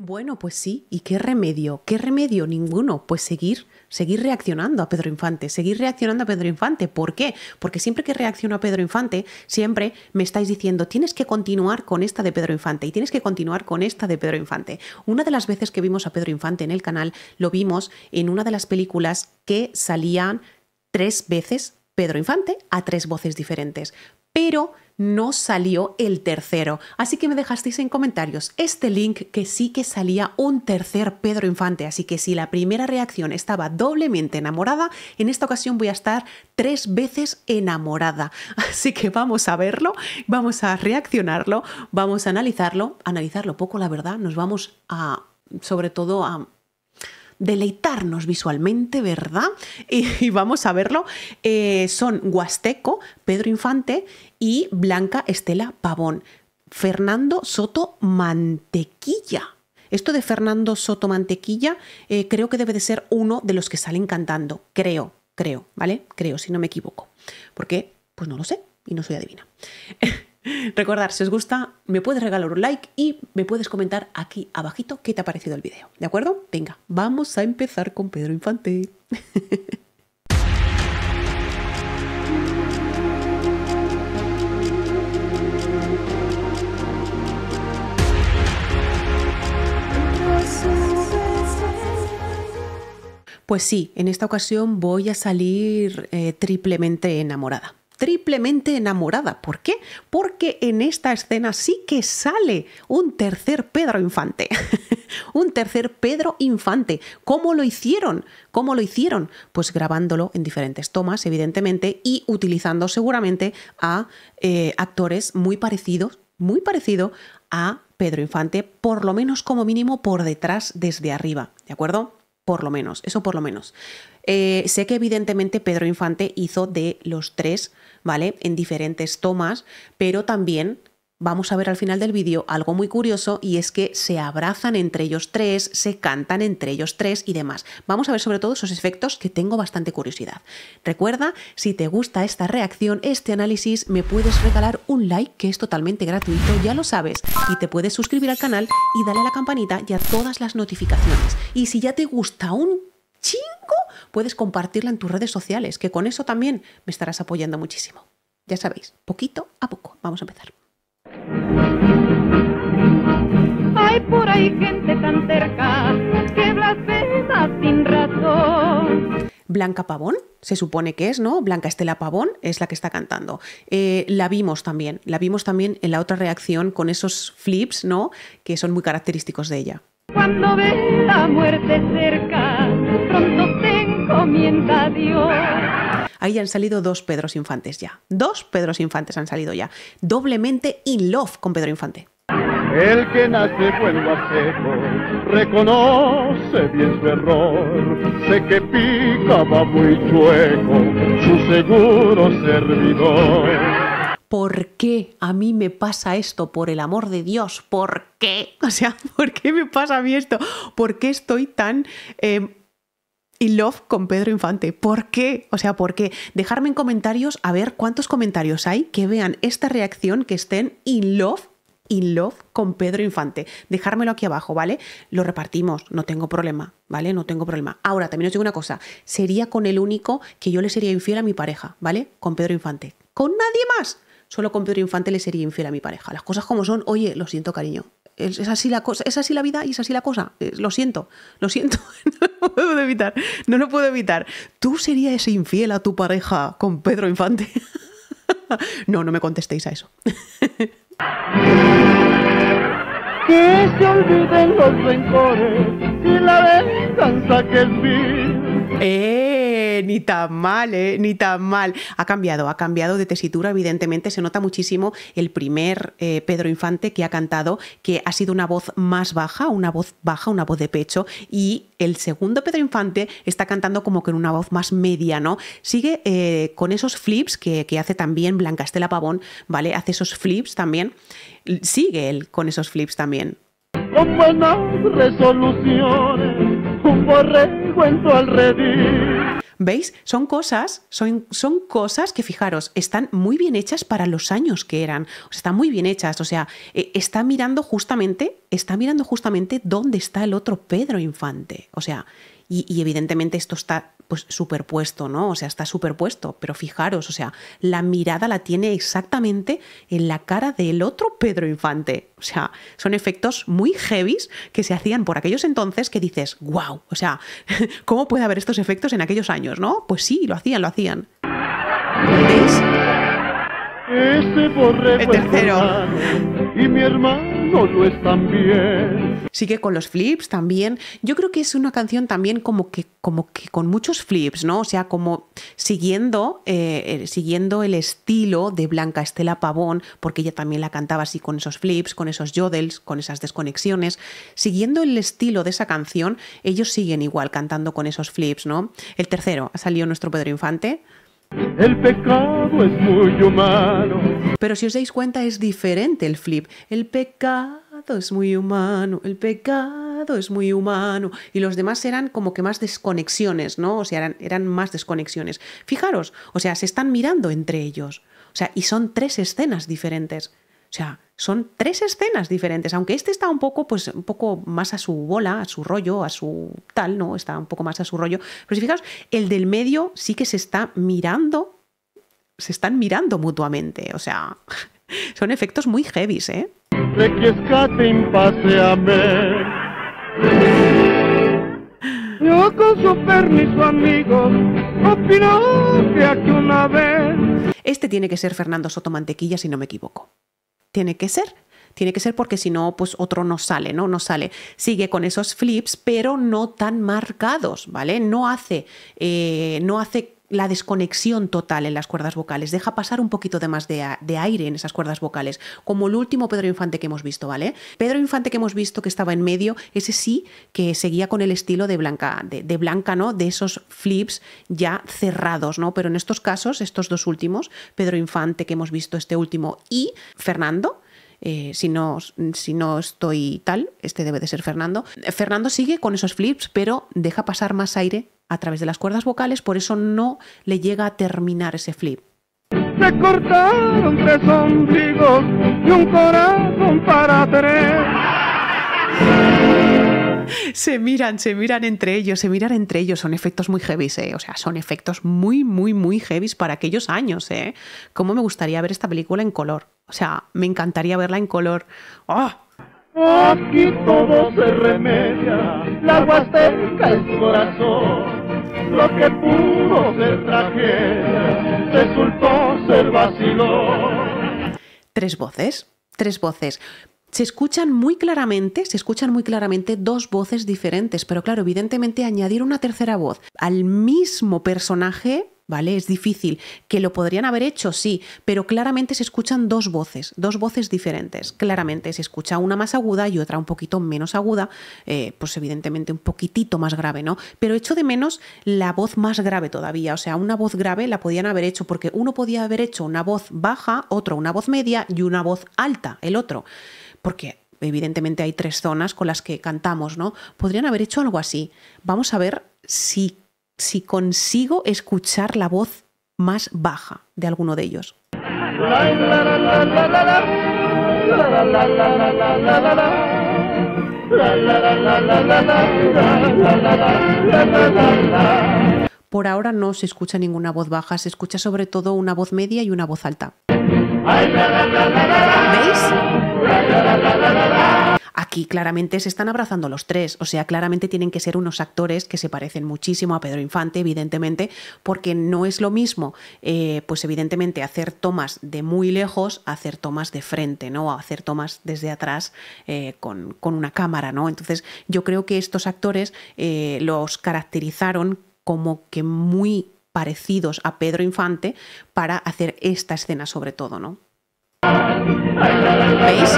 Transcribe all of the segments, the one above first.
Bueno, pues sí, ¿y qué remedio? ¿Qué remedio? Ninguno. Pues seguir, seguir reaccionando a Pedro Infante, seguir reaccionando a Pedro Infante. ¿Por qué? Porque siempre que reacciono a Pedro Infante, siempre me estáis diciendo, tienes que continuar con esta de Pedro Infante y tienes que continuar con esta de Pedro Infante. Una de las veces que vimos a Pedro Infante en el canal, lo vimos en una de las películas que salían tres veces Pedro Infante a tres voces diferentes pero no salió el tercero. Así que me dejasteis en comentarios este link que sí que salía un tercer Pedro Infante. Así que si la primera reacción estaba doblemente enamorada, en esta ocasión voy a estar tres veces enamorada. Así que vamos a verlo, vamos a reaccionarlo, vamos a analizarlo, analizarlo poco la verdad, nos vamos a sobre todo a deleitarnos visualmente, ¿verdad? Y, vamos a verlo. Eh, son Huasteco, Pedro Infante y Blanca Estela Pavón. Fernando Soto Mantequilla. Esto de Fernando Soto Mantequilla eh, creo que debe de ser uno de los que salen cantando. Creo, creo, ¿vale? Creo, si no me equivoco. Porque, pues no lo sé y no soy adivina. Recordar, si os gusta, me puedes regalar un like y me puedes comentar aquí abajito qué te ha parecido el video. ¿De acuerdo? Venga, vamos a empezar con Pedro Infante. Pues sí, en esta ocasión voy a salir eh, triplemente enamorada triplemente enamorada. ¿Por qué? Porque en esta escena sí que sale un tercer Pedro Infante. un tercer Pedro Infante. ¿Cómo lo hicieron? ¿Cómo lo hicieron? Pues grabándolo en diferentes tomas, evidentemente, y utilizando seguramente a eh, actores muy parecidos, muy parecido a Pedro Infante, por lo menos como mínimo por detrás desde arriba. ¿De acuerdo? por lo menos, eso por lo menos. Eh, sé que evidentemente Pedro Infante hizo de los tres, ¿vale? En diferentes tomas, pero también vamos a ver al final del vídeo algo muy curioso y es que se abrazan entre ellos tres, se cantan entre ellos tres y demás. Vamos a ver sobre todo esos efectos que tengo bastante curiosidad. Recuerda, si te gusta esta reacción, este análisis, me puedes regalar un like que es totalmente gratuito, ya lo sabes, y te puedes suscribir al canal y darle a la campanita y a todas las notificaciones. Y si ya te gusta un chingo, puedes compartirla en tus redes sociales, que con eso también me estarás apoyando muchísimo. Ya sabéis, poquito a poco. Vamos a empezar. hay gente tan cerca que blasfema sin razón. Blanca Pavón, se supone que es, ¿no? Blanca Estela Pavón es la que está cantando. Eh, la vimos también, la vimos también en la otra reacción con esos flips, ¿no? Que son muy característicos de ella. Cuando ve la muerte cerca, pronto te encomienda a Dios. Ahí han salido dos Pedros Infantes ya. Dos Pedros Infantes han salido ya. Doblemente in love con Pedro Infante. El que nace a seco, reconoce bien su error, sé que va muy chueco su seguro servidor. ¿Por qué a mí me pasa esto? Por el amor de Dios, ¿por qué? O sea, ¿por qué me pasa a mí esto? ¿Por qué estoy tan em, in love con Pedro Infante. ¿Por qué? O sea, ¿por qué? Dejarme en comentarios a ver cuántos comentarios hay que vean esta reacción, que estén in love in love con Pedro Infante. Dejármelo aquí abajo, ¿vale? Lo repartimos, no tengo problema, ¿vale? No tengo problema. Ahora, también os digo una cosa, sería con el único que yo le sería infiel a mi pareja, ¿vale? Con Pedro Infante. Con nadie más. Solo con Pedro Infante le sería infiel a mi pareja. Las cosas como son, oye, lo siento, cariño. Es, así la cosa, es así la vida y es así la cosa. Eh, lo siento, lo siento, no lo puedo evitar, no lo puedo evitar. ¿Tú serías ese infiel a tu pareja con Pedro Infante? no, no me contestéis a eso. Que se olviden los rencores y la venganza que es mí eh. Eh, ni tan mal, eh, Ni tan mal. Ha cambiado, ha cambiado de tesitura, evidentemente. Se nota muchísimo el primer eh, Pedro Infante que ha cantado, que ha sido una voz más baja, una voz baja, una voz de pecho. Y el segundo Pedro Infante está cantando como que en una voz más media, ¿no? Sigue con esos flips que, hace también Blanca Estela Pavón, ¿vale? Hace esos flips también. Sigue él con esos flips también. Con buenas resoluciones, un Cuento al ¿Veis? Son cosas, son, son cosas que, fijaros, están muy bien hechas para los años que eran. O están muy bien hechas. O sea, eh, está mirando justamente, está mirando justamente dónde está el otro Pedro Infante. O sea, y evidentemente esto está pues superpuesto, ¿no? O sea, está superpuesto, pero fijaros, o sea, la mirada la tiene exactamente en la cara del otro Pedro Infante. O sea, son efectos muy heavies que se hacían por aquellos entonces que dices, wow, o sea, ¿cómo puede haber estos efectos en aquellos años, no? Pues sí, lo hacían, lo hacían. Este por el tercero. y mi hermano lo es también. Sigue con los flips también. Yo creo que es una canción también como que, como que con muchos flips, ¿no? O sea, como siguiendo, eh, siguiendo el estilo de Blanca Estela Pavón, porque ella también la cantaba así con esos flips, con esos yodels, con esas desconexiones. Siguiendo el estilo de esa canción, ellos siguen igual cantando con esos flips, ¿no? El tercero, ha salido nuestro Pedro Infante. El pecado es muy humano. Pero si os dais cuenta es diferente el flip. El pecado es muy humano, el pecado es muy humano. Y los demás eran como que más desconexiones, ¿no? O sea, eran, más desconexiones. Fijaros, o sea, se están mirando entre ellos. O sea, y son tres escenas diferentes. O sea, son tres escenas diferentes, aunque este está un poco, pues, un poco más a su bola, a su rollo, a su tal, ¿no? Está un poco más a su rollo. Pero si fijaos, el del medio sí que se está mirando, se están mirando mutuamente, o sea, son efectos muy heavy, ¿eh? Este tiene que ser Fernando Soto Mantequilla, si no me equivoco tiene que ser. Tiene que ser porque si no, pues otro no sale, ¿no? No sale. Sigue con esos flips, pero no tan marcados, ¿vale? No hace, eh, no hace la desconexión total en las cuerdas vocales, deja pasar un poquito de más de, aire en esas cuerdas vocales, como el último Pedro Infante que hemos visto, ¿vale? Pedro Infante que hemos visto que estaba en medio, ese sí que seguía con el estilo de Blanca, de, Blanca, ¿no? De esos flips ya cerrados, ¿no? Pero en estos casos, estos dos últimos, Pedro Infante que hemos visto este último y Fernando, eh, si, no, si no estoy tal, este debe de ser Fernando. Fernando sigue con esos flips, pero deja pasar más aire a través de las cuerdas vocales, por eso no le llega a terminar ese flip. Se cortan tres y un corazón para Se miran, se miran entre ellos, se miran entre ellos. Son efectos muy heavy, ¿eh? o sea, son efectos muy, muy, muy heavy para aquellos años. ¿eh? ¿Cómo me gustaría ver esta película en color? O sea, me encantaría verla en color. ¡Ah! Aquí todo se remedia, la es corazón resultó Tres voces, tres voces. Se escuchan muy claramente, se escuchan muy claramente dos voces diferentes, pero claro, evidentemente añadir una tercera voz al mismo personaje ¿vale? Es difícil. Que lo podrían haber hecho, sí, pero claramente se escuchan dos voces, dos voces diferentes. Claramente se escucha una más aguda y otra un poquito menos aguda, eh, pues evidentemente un poquitito más grave, ¿no? Pero echo de menos la voz más grave todavía, o sea, una voz grave la podían haber hecho porque uno podía haber hecho una voz baja, otro una voz media y una voz alta, el otro. Porque evidentemente hay tres zonas con las que cantamos, ¿no? Podrían haber hecho algo así. Vamos a ver si si consigo escuchar la voz más baja de alguno de ellos. Por ahora no se escucha ninguna voz baja, se escucha sobre todo una voz media y una voz alta. ¿Veis? Aquí claramente se están abrazando los tres, o sea, claramente tienen que ser unos actores que se parecen muchísimo a Pedro Infante, evidentemente, porque no es lo mismo, eh, pues evidentemente, hacer tomas de muy lejos, hacer tomas de frente, ¿no? A hacer tomas desde atrás eh, con, una cámara, ¿no? Entonces, yo creo que estos actores eh, los caracterizaron como que muy parecidos a Pedro Infante para hacer esta escena sobre todo, ¿no? ¿Veis?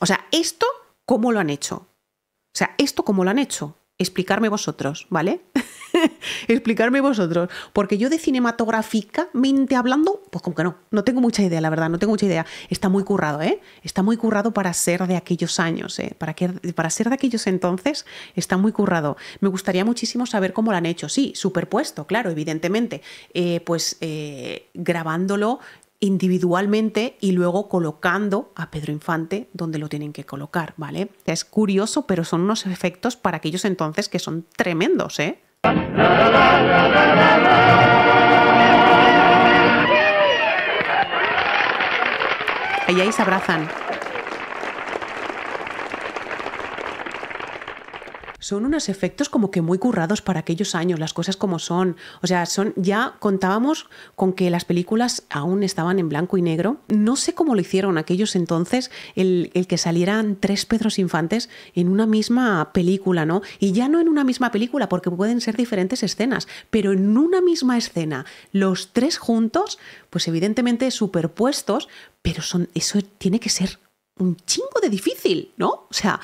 O sea, esto, ¿cómo lo han hecho? O sea, esto, ¿cómo lo han hecho? Explicarme vosotros, ¿vale? Explicarme vosotros. Porque yo de cinematográficamente hablando, pues como que no, no tengo mucha idea, la verdad, no tengo mucha idea. Está muy currado, ¿eh? Está muy currado para ser de aquellos años, ¿eh? Para, que, para ser de aquellos entonces, está muy currado. Me gustaría muchísimo saber cómo lo han hecho. Sí, superpuesto, claro, evidentemente. Eh, pues eh, grabándolo individualmente y luego colocando a Pedro Infante donde lo tienen que colocar, ¿vale? Es curioso, pero son unos efectos para aquellos entonces que son tremendos, ¿eh? ahí se abrazan. son unos efectos como que muy currados para aquellos años, las cosas como son. O sea, son ya contábamos con que las películas aún estaban en blanco y negro. No sé cómo lo hicieron aquellos entonces el, que salieran tres Pedros Infantes en una misma película, ¿no? Y ya no en una misma película, porque pueden ser diferentes escenas, pero en una misma escena, los tres juntos, pues evidentemente superpuestos, pero son, eso tiene que ser un chingo de difícil, ¿no? O sea,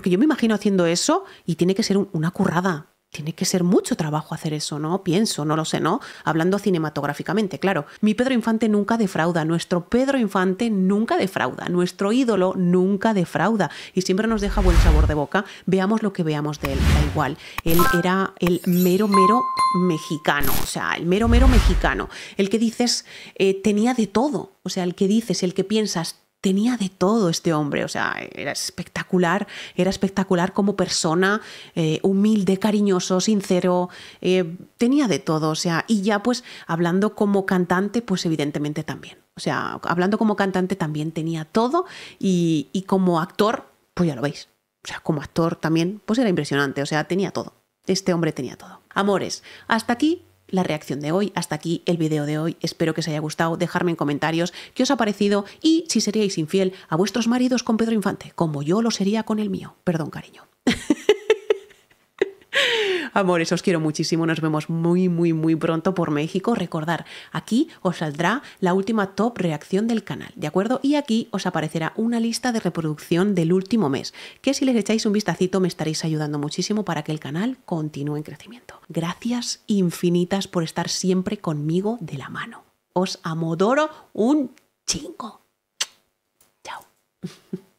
porque yo me imagino haciendo eso y tiene que ser una currada. Tiene que ser mucho trabajo hacer eso, ¿no? Pienso, no lo sé, ¿no? Hablando cinematográficamente, claro. Mi Pedro Infante nunca defrauda, nuestro Pedro Infante nunca defrauda, nuestro ídolo nunca defrauda y siempre nos deja buen sabor de boca. Veamos lo que veamos de él, da igual. Él era el mero, mero mexicano, o sea, el mero, mero mexicano. El que dices eh, tenía de todo, o sea, el que dices, el que piensas, tenía de todo este hombre, o sea, era espectacular, era espectacular como persona, eh, humilde, cariñoso, sincero, eh, tenía de todo, o sea, y ya pues hablando como cantante, pues evidentemente también, o sea, hablando como cantante también tenía todo y, y como actor, pues ya lo veis, o sea, como actor también, pues era impresionante, o sea, tenía todo, este hombre tenía todo. Amores, hasta aquí la reacción de hoy. Hasta aquí el vídeo de hoy. Espero que os haya gustado. Dejarme en comentarios qué os ha parecido y si seríais infiel a vuestros maridos con Pedro Infante, como yo lo sería con el mío. Perdón, cariño. Amores, os quiero muchísimo. Nos vemos muy, muy, muy pronto por México. Recordar, aquí os saldrá la última top reacción del canal, ¿de acuerdo? Y aquí os aparecerá una lista de reproducción del último mes, que si les echáis un vistacito me estaréis ayudando muchísimo para que el canal continúe en crecimiento. Gracias infinitas por estar siempre conmigo de la mano. Os amodoro un chingo. Chao.